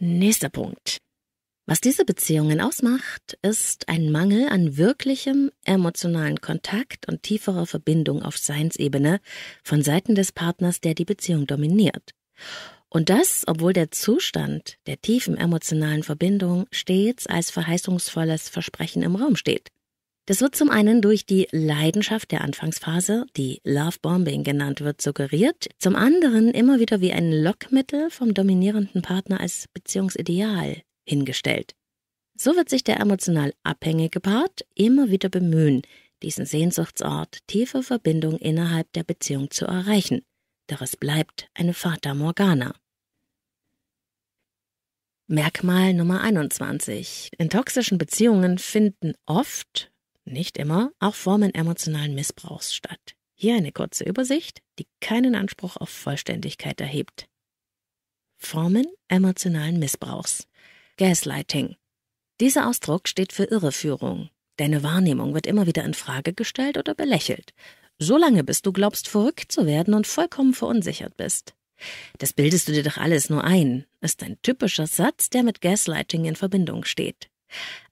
A: Nächster Punkt. Was diese Beziehungen ausmacht, ist ein Mangel an wirklichem emotionalen Kontakt und tieferer Verbindung auf Seinsebene von Seiten des Partners, der die Beziehung dominiert. Und das, obwohl der Zustand der tiefen emotionalen Verbindung stets als verheißungsvolles Versprechen im Raum steht. Das wird zum einen durch die Leidenschaft der Anfangsphase, die Love Bombing genannt wird, suggeriert, zum anderen immer wieder wie ein Lockmittel vom dominierenden Partner als Beziehungsideal hingestellt. So wird sich der emotional abhängige Part immer wieder bemühen, diesen Sehnsuchtsort tiefe Verbindung innerhalb der Beziehung zu erreichen es bleibt eine Fata Morgana. Merkmal Nummer 21. In toxischen Beziehungen finden oft, nicht immer, auch Formen emotionalen Missbrauchs statt. Hier eine kurze Übersicht, die keinen Anspruch auf Vollständigkeit erhebt. Formen emotionalen Missbrauchs. Gaslighting. Dieser Ausdruck steht für Irreführung. Deine Wahrnehmung wird immer wieder in Frage gestellt oder belächelt. So lange, bis du glaubst, verrückt zu werden und vollkommen verunsichert bist. Das bildest du dir doch alles nur ein, ist ein typischer Satz, der mit Gaslighting in Verbindung steht.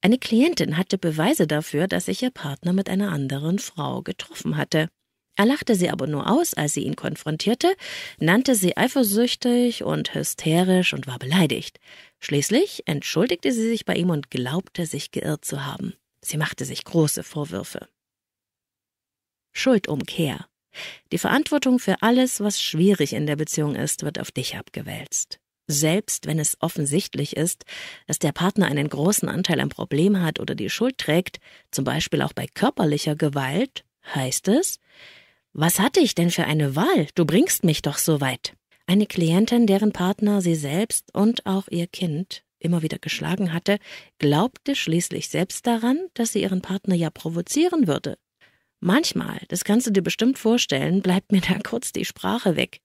A: Eine Klientin hatte Beweise dafür, dass sich ihr Partner mit einer anderen Frau getroffen hatte. Er lachte sie aber nur aus, als sie ihn konfrontierte, nannte sie eifersüchtig und hysterisch und war beleidigt. Schließlich entschuldigte sie sich bei ihm und glaubte, sich geirrt zu haben. Sie machte sich große Vorwürfe. Schuldumkehr. Die Verantwortung für alles, was schwierig in der Beziehung ist, wird auf dich abgewälzt. Selbst wenn es offensichtlich ist, dass der Partner einen großen Anteil am Problem hat oder die Schuld trägt, zum Beispiel auch bei körperlicher Gewalt, heißt es, was hatte ich denn für eine Wahl? Du bringst mich doch so weit. Eine Klientin, deren Partner sie selbst und auch ihr Kind immer wieder geschlagen hatte, glaubte schließlich selbst daran, dass sie ihren Partner ja provozieren würde, Manchmal, das kannst du dir bestimmt vorstellen, bleibt mir da [LAUGHS] kurz die Sprache weg.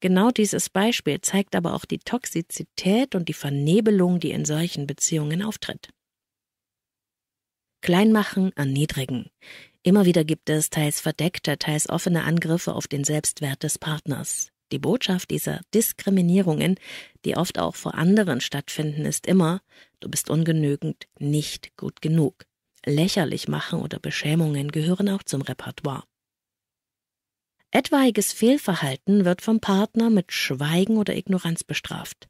A: Genau dieses Beispiel zeigt aber auch die Toxizität und die Vernebelung, die in solchen Beziehungen auftritt. Kleinmachen, erniedrigen. Immer wieder gibt es teils verdeckte, teils offene Angriffe auf den Selbstwert des Partners. Die Botschaft dieser Diskriminierungen, die oft auch vor anderen stattfinden, ist immer, du bist ungenügend, nicht gut genug lächerlich machen oder Beschämungen gehören auch zum Repertoire. Etwaiges Fehlverhalten wird vom Partner mit Schweigen oder Ignoranz bestraft.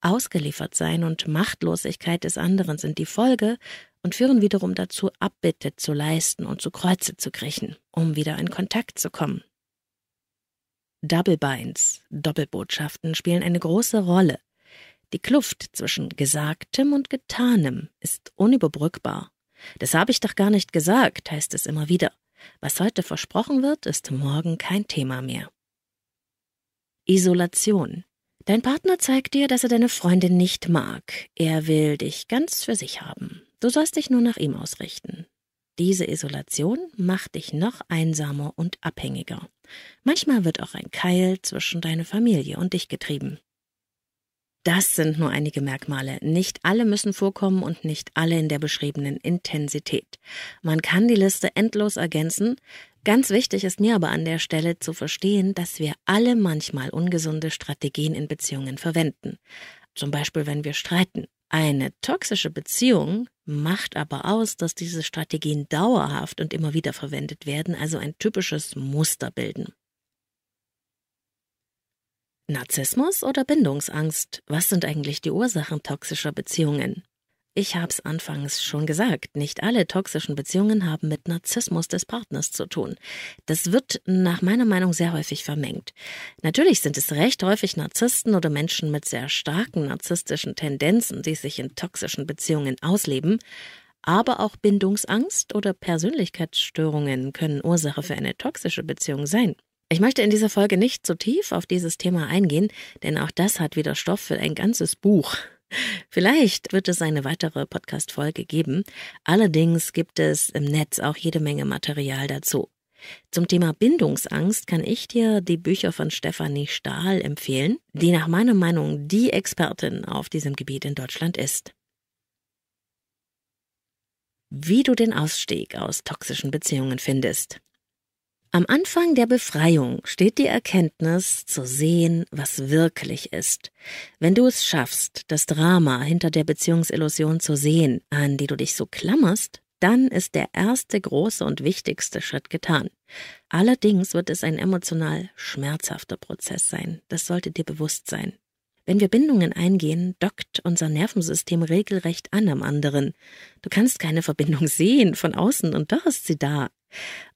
A: Ausgeliefert sein und Machtlosigkeit des anderen sind die Folge und führen wiederum dazu, Abbitte zu leisten und zu Kreuze zu kriechen, um wieder in Kontakt zu kommen. Double Binds, Doppelbotschaften spielen eine große Rolle. Die Kluft zwischen Gesagtem und Getanem ist unüberbrückbar das habe ich doch gar nicht gesagt, heißt es immer wieder. Was heute versprochen wird, ist morgen kein Thema mehr. Isolation. Dein Partner zeigt dir, dass er deine Freundin nicht mag. Er will dich ganz für sich haben. Du sollst dich nur nach ihm ausrichten. Diese Isolation macht dich noch einsamer und abhängiger. Manchmal wird auch ein Keil zwischen deine Familie und dich getrieben. Das sind nur einige Merkmale. Nicht alle müssen vorkommen und nicht alle in der beschriebenen Intensität. Man kann die Liste endlos ergänzen. Ganz wichtig ist mir aber an der Stelle zu verstehen, dass wir alle manchmal ungesunde Strategien in Beziehungen verwenden. Zum Beispiel, wenn wir streiten. Eine toxische Beziehung macht aber aus, dass diese Strategien dauerhaft und immer wieder verwendet werden, also ein typisches Muster bilden. Narzissmus oder Bindungsangst? Was sind eigentlich die Ursachen toxischer Beziehungen? Ich hab's anfangs schon gesagt, nicht alle toxischen Beziehungen haben mit Narzissmus des Partners zu tun. Das wird nach meiner Meinung sehr häufig vermengt. Natürlich sind es recht häufig Narzissten oder Menschen mit sehr starken narzisstischen Tendenzen, die sich in toxischen Beziehungen ausleben, aber auch Bindungsangst oder Persönlichkeitsstörungen können Ursache für eine toxische Beziehung sein. Ich möchte in dieser Folge nicht so tief auf dieses Thema eingehen, denn auch das hat wieder Stoff für ein ganzes Buch. Vielleicht wird es eine weitere Podcast-Folge geben. Allerdings gibt es im Netz auch jede Menge Material dazu. Zum Thema Bindungsangst kann ich dir die Bücher von Stefanie Stahl empfehlen, die nach meiner Meinung die Expertin auf diesem Gebiet in Deutschland ist. Wie du den Ausstieg aus toxischen Beziehungen findest. Am Anfang der Befreiung steht die Erkenntnis, zu sehen, was wirklich ist. Wenn du es schaffst, das Drama hinter der Beziehungsillusion zu sehen, an die du dich so klammerst, dann ist der erste große und wichtigste Schritt getan. Allerdings wird es ein emotional schmerzhafter Prozess sein. Das sollte dir bewusst sein. Wenn wir Bindungen eingehen, dockt unser Nervensystem regelrecht an am anderen. Du kannst keine Verbindung [LAUGHS] sehen von außen und doch ist sie da.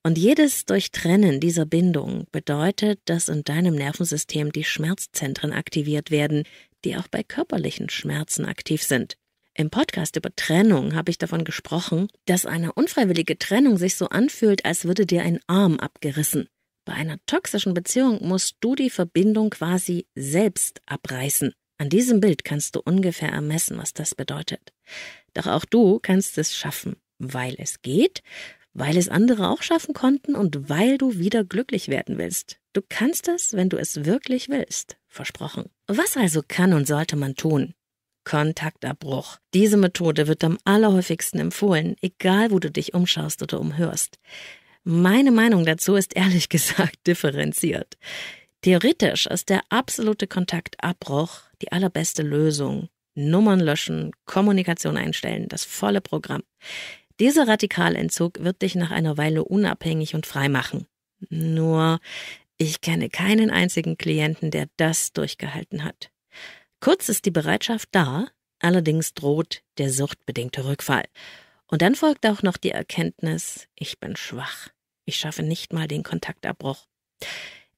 A: Und jedes Durchtrennen dieser Bindung bedeutet, dass in deinem Nervensystem die Schmerzzentren aktiviert werden, die auch bei körperlichen Schmerzen aktiv sind. Im Podcast über Trennung habe ich davon gesprochen, dass eine unfreiwillige Trennung sich so anfühlt, als würde dir ein Arm abgerissen. Bei einer toxischen Beziehung musst du die Verbindung quasi selbst abreißen. An diesem Bild kannst du ungefähr ermessen, was das bedeutet. Doch auch du kannst es schaffen, weil es geht weil es andere auch schaffen konnten und weil du wieder glücklich werden willst. Du kannst es, wenn du es wirklich willst. Versprochen. Was also kann und sollte man tun? Kontaktabbruch. Diese Methode wird am allerhäufigsten empfohlen, egal wo du dich umschaust oder umhörst. Meine Meinung dazu ist ehrlich [LAUGHS] gesagt differenziert. Theoretisch ist der absolute Kontaktabbruch die allerbeste Lösung. Nummern löschen, Kommunikation einstellen, das volle Programm. Dieser Radikalentzug wird dich nach einer Weile unabhängig und frei machen. Nur, ich kenne keinen einzigen Klienten, der das durchgehalten hat. Kurz ist die Bereitschaft da, allerdings droht der suchtbedingte Rückfall. Und dann folgt auch noch die Erkenntnis, ich bin schwach. Ich schaffe nicht mal den Kontaktabbruch.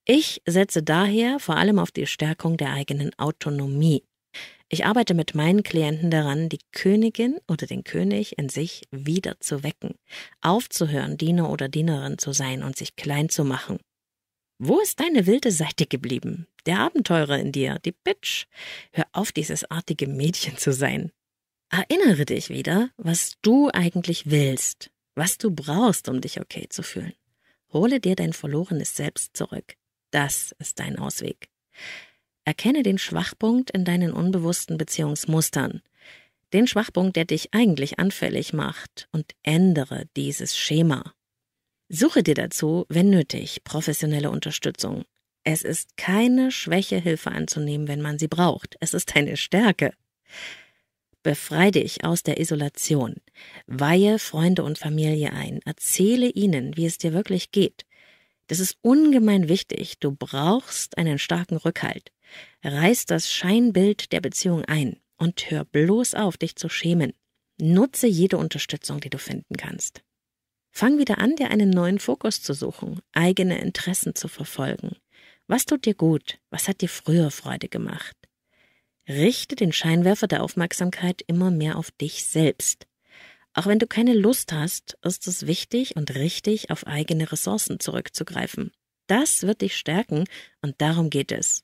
A: Ich setze daher vor allem auf die Stärkung der eigenen Autonomie. Ich arbeite mit meinen Klienten daran, die Königin oder den König in sich wieder zu wecken, aufzuhören, Diener oder Dienerin zu sein und sich klein zu machen. Wo ist deine wilde Seite geblieben? Der Abenteurer in dir, die Bitch. Hör auf, dieses artige Mädchen zu sein. Erinnere dich wieder, was du eigentlich willst, was du brauchst, um dich okay zu fühlen. Hole dir dein verlorenes Selbst zurück. Das ist dein Ausweg. Erkenne den Schwachpunkt in deinen unbewussten Beziehungsmustern, den Schwachpunkt, der dich eigentlich anfällig macht, und ändere dieses Schema. Suche dir dazu, wenn nötig, professionelle Unterstützung. Es ist keine Schwäche, Hilfe anzunehmen, wenn man sie braucht. Es ist eine Stärke. Befrei dich aus der Isolation. Weihe Freunde und Familie ein. Erzähle ihnen, wie es dir wirklich geht. Das ist ungemein wichtig. Du brauchst einen starken Rückhalt. Reiß das Scheinbild der Beziehung ein und hör bloß auf, dich zu schämen. Nutze jede Unterstützung, die du finden kannst. Fang wieder an, dir einen neuen Fokus zu suchen, eigene Interessen zu verfolgen. Was tut dir gut? Was hat dir früher Freude gemacht? Richte den Scheinwerfer der Aufmerksamkeit immer mehr auf dich selbst. Auch wenn du keine Lust hast, ist es wichtig und richtig, auf eigene Ressourcen zurückzugreifen. Das wird dich stärken und darum geht es.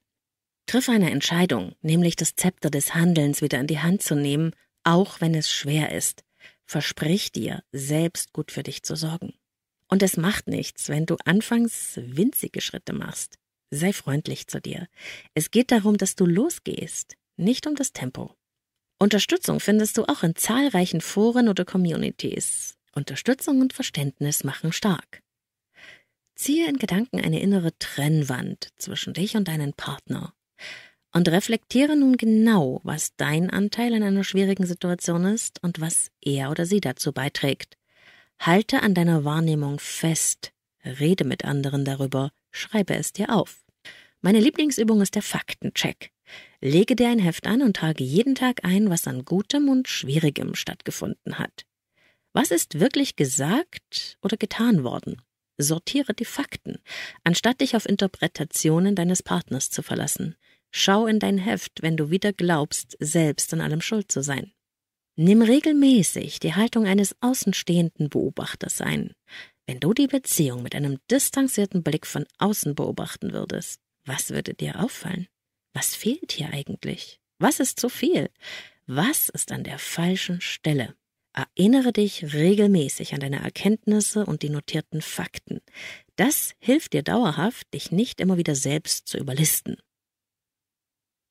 A: Triff eine Entscheidung, nämlich das Zepter des Handelns wieder in die Hand zu nehmen, auch wenn es schwer ist. Versprich dir, selbst gut für dich zu sorgen. Und es macht nichts, wenn du anfangs winzige Schritte machst. Sei freundlich zu dir. Es geht darum, dass du losgehst, nicht um das Tempo. Unterstützung findest du auch in zahlreichen Foren oder Communities. Unterstützung und Verständnis machen stark. Ziehe in Gedanken eine innere Trennwand zwischen dich und deinen Partner. Und reflektiere nun genau, was dein Anteil an einer schwierigen Situation ist und was er oder sie dazu beiträgt. Halte an deiner Wahrnehmung fest, rede mit anderen darüber, schreibe es dir auf. Meine Lieblingsübung ist der Faktencheck. Lege dir ein Heft an und trage jeden Tag ein, was an Gutem und Schwierigem stattgefunden hat. Was ist wirklich gesagt oder getan worden? Sortiere die Fakten, anstatt dich auf Interpretationen deines Partners zu verlassen. Schau in dein Heft, wenn du wieder glaubst, selbst an allem schuld zu sein. Nimm regelmäßig die Haltung eines außenstehenden Beobachters ein, wenn du die Beziehung mit einem distanzierten Blick von außen beobachten würdest. Was würde dir auffallen? Was fehlt hier eigentlich? Was ist zu viel? Was ist an der falschen Stelle? Erinnere dich regelmäßig an deine Erkenntnisse und die notierten Fakten. Das hilft dir dauerhaft, dich nicht immer wieder selbst zu überlisten.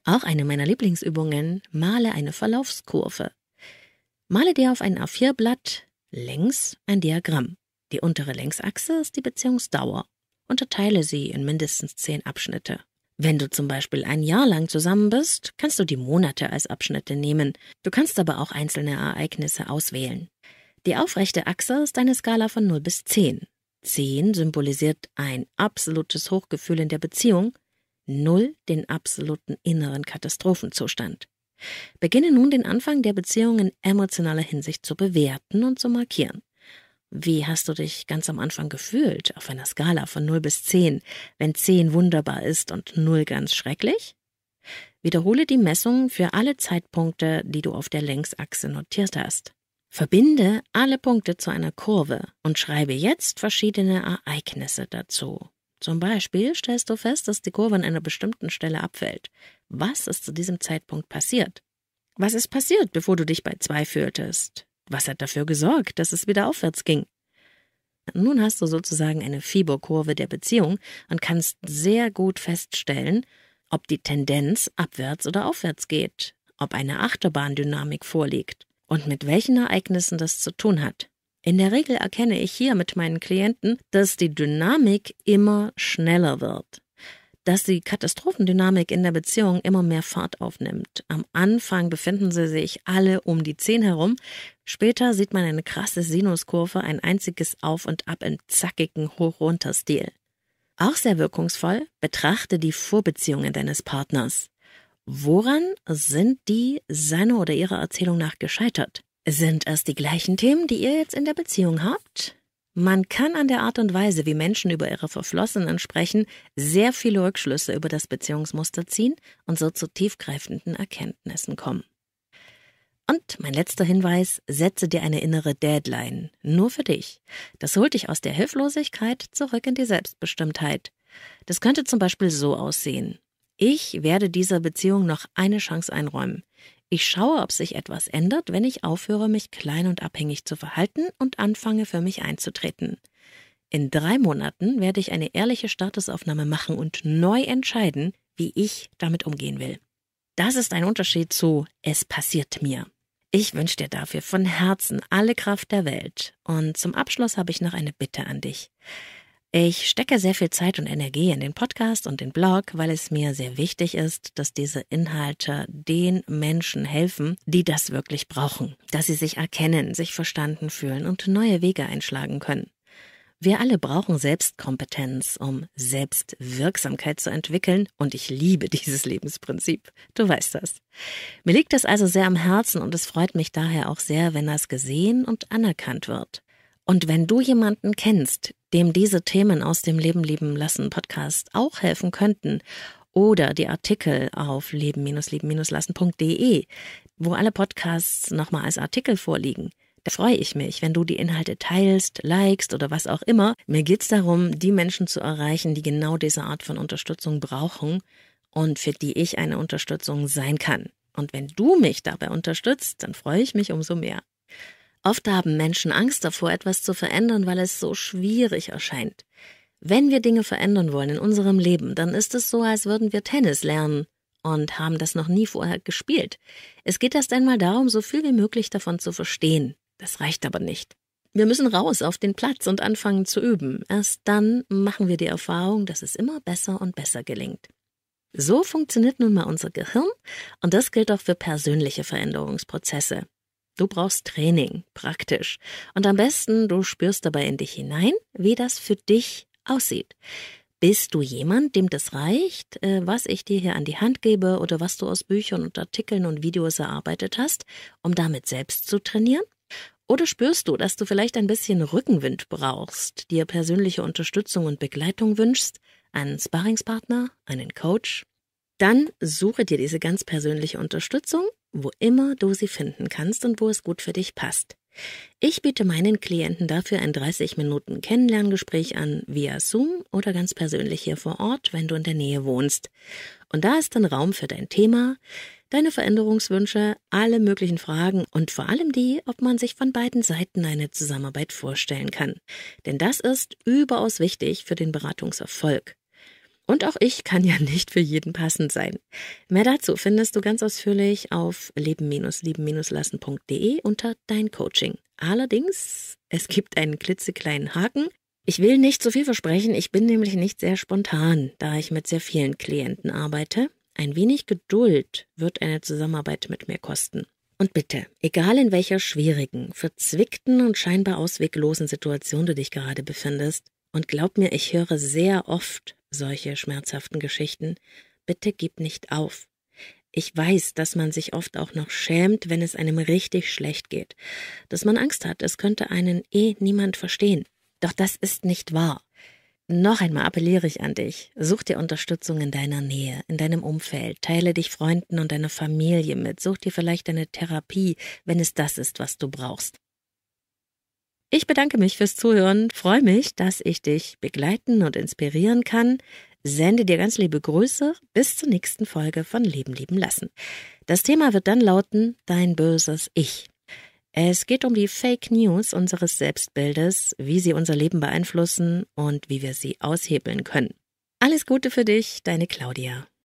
A: Auch eine meiner Lieblingsübungen, male eine Verlaufskurve. Male dir auf ein A4-Blatt längs ein Diagramm. Die untere Längsachse ist die Beziehungsdauer. Unterteile sie in mindestens zehn Abschnitte. Wenn du zum Beispiel ein Jahr lang zusammen bist, kannst du die Monate als Abschnitte nehmen. Du kannst aber auch einzelne Ereignisse auswählen. Die aufrechte Achse ist eine Skala von 0 bis 10. 10 symbolisiert ein absolutes Hochgefühl in der Beziehung, null den absoluten inneren Katastrophenzustand. Beginne nun den Anfang der Beziehung in emotionaler Hinsicht zu bewerten und zu markieren. Wie hast du dich ganz am Anfang gefühlt auf einer Skala von 0 bis 10, wenn 10 wunderbar ist und 0 ganz schrecklich? Wiederhole die Messung für alle Zeitpunkte, die du auf der Längsachse notiert hast. Verbinde alle Punkte zu einer Kurve und schreibe jetzt verschiedene Ereignisse dazu. Zum Beispiel stellst du fest, dass die Kurve an einer bestimmten Stelle abfällt. Was ist zu diesem Zeitpunkt passiert? Was ist passiert, bevor du dich bei zwei fühltest? Was hat dafür gesorgt, dass es wieder aufwärts ging? Nun hast du sozusagen eine Fieberkurve der Beziehung und kannst sehr gut feststellen, ob die Tendenz abwärts oder aufwärts geht, ob eine Achterbahndynamik vorliegt und mit welchen Ereignissen das zu tun hat. In der Regel erkenne ich hier mit meinen Klienten, dass die Dynamik immer schneller wird dass die Katastrophendynamik in der Beziehung immer mehr Fahrt aufnimmt. Am Anfang befinden sie sich alle um die 10 herum. Später sieht man eine krasse Sinuskurve, ein einziges Auf und Ab im zackigen Hoch-Runter-Stil. Auch sehr wirkungsvoll, betrachte die Vorbeziehungen deines Partners. Woran sind die seiner oder ihrer Erzählung nach gescheitert? Sind es die gleichen Themen, die ihr jetzt in der Beziehung habt? Man kann an der Art und Weise, wie Menschen über ihre Verflossenen sprechen, sehr viele Rückschlüsse über das Beziehungsmuster ziehen und so zu tiefgreifenden Erkenntnissen kommen. Und mein letzter Hinweis, setze dir eine innere Deadline, nur für dich. Das holt dich aus der Hilflosigkeit zurück in die Selbstbestimmtheit. Das könnte zum Beispiel so aussehen. Ich werde dieser Beziehung noch eine Chance einräumen. Ich schaue, ob sich etwas ändert, wenn ich aufhöre, mich klein und abhängig zu verhalten und anfange, für mich einzutreten. In drei Monaten werde ich eine ehrliche Statusaufnahme machen und neu entscheiden, wie ich damit umgehen will. Das ist ein Unterschied zu es passiert mir. Ich wünsche dir dafür von Herzen alle Kraft der Welt. Und zum Abschluss habe ich noch eine Bitte an dich. Ich stecke sehr viel Zeit und Energie in den Podcast und den Blog, weil es mir sehr wichtig ist, dass diese Inhalte den Menschen helfen, die das wirklich brauchen, dass sie sich erkennen, sich verstanden fühlen und neue Wege einschlagen können. Wir alle brauchen Selbstkompetenz, um Selbstwirksamkeit zu entwickeln, und ich liebe dieses Lebensprinzip. Du weißt das. Mir liegt das also sehr am Herzen und es freut mich daher auch sehr, wenn das gesehen und anerkannt wird. Und wenn du jemanden kennst, dem diese Themen aus dem Leben lieben lassen Podcast auch helfen könnten oder die Artikel auf leben-lieben-lassen.de, wo alle Podcasts nochmal als Artikel vorliegen. Da freue ich mich, wenn du die Inhalte teilst, likest oder was auch immer. Mir geht's darum, die Menschen zu erreichen, die genau diese Art von Unterstützung brauchen und für die ich eine Unterstützung sein kann. Und wenn du mich dabei unterstützt, dann freue ich mich umso mehr. Oft haben Menschen Angst davor, etwas zu verändern, weil es so schwierig erscheint. Wenn wir Dinge verändern wollen in unserem Leben, dann ist es so, als würden wir Tennis lernen und haben das noch nie vorher gespielt. Es geht erst einmal darum, so viel wie möglich davon zu verstehen. Das reicht aber nicht. Wir müssen raus auf den Platz und anfangen zu üben. Erst dann machen wir die Erfahrung, dass es immer besser und besser gelingt. So funktioniert nun mal unser Gehirn und das gilt auch für persönliche Veränderungsprozesse. Du brauchst Training, praktisch. Und am besten, du spürst dabei in dich hinein, wie das für dich aussieht. Bist du jemand, dem das reicht, äh, was ich dir hier an die Hand gebe oder was du aus Büchern und Artikeln und Videos erarbeitet hast, um damit selbst zu trainieren? Oder spürst du, dass du vielleicht ein bisschen Rückenwind brauchst, dir persönliche Unterstützung und Begleitung wünschst, einen Sparringspartner, einen Coach? Dann suche dir diese ganz persönliche Unterstützung wo immer du sie finden kannst und wo es gut für dich passt. Ich biete meinen Klienten dafür ein 30 Minuten Kennenlerngespräch an via Zoom oder ganz persönlich hier vor Ort, wenn du in der Nähe wohnst. Und da ist dann Raum für dein Thema, deine Veränderungswünsche, alle möglichen Fragen und vor allem die, ob man sich von beiden Seiten eine Zusammenarbeit vorstellen kann. Denn das ist überaus wichtig für den Beratungserfolg. Und auch ich kann ja [LAUGHS] nicht für jeden passend sein. Mehr dazu findest du ganz ausführlich auf leben-lieben-lassen.de unter dein Coaching. Allerdings, es gibt einen klitzekleinen Haken. Ich will nicht zu viel versprechen, ich bin nämlich nicht sehr spontan, da ich mit sehr vielen Klienten arbeite. Ein wenig Geduld wird eine Zusammenarbeit mit mir kosten. Und bitte, egal in welcher schwierigen, verzwickten und scheinbar ausweglosen Situation du dich gerade befindest, und glaub mir, ich höre sehr oft solche schmerzhaften Geschichten. Bitte gib nicht auf. Ich weiß, dass man sich oft auch noch schämt, wenn es einem richtig schlecht geht, dass man Angst hat, es könnte einen eh niemand verstehen. Doch das ist nicht wahr. Noch einmal appelliere ich an dich. Such dir Unterstützung in deiner Nähe, in deinem Umfeld. Teile dich Freunden und deiner Familie mit. Such dir vielleicht eine Therapie, wenn es das ist, was du brauchst. Ich bedanke mich fürs Zuhören, freue mich, dass ich dich begleiten und inspirieren kann. Sende dir ganz liebe Grüße. Bis zur nächsten Folge von Leben lieben lassen. Das Thema wird dann lauten Dein böses Ich. Es geht um die Fake News unseres Selbstbildes, wie sie unser Leben beeinflussen und wie wir sie aushebeln können. Alles Gute für dich, deine Claudia.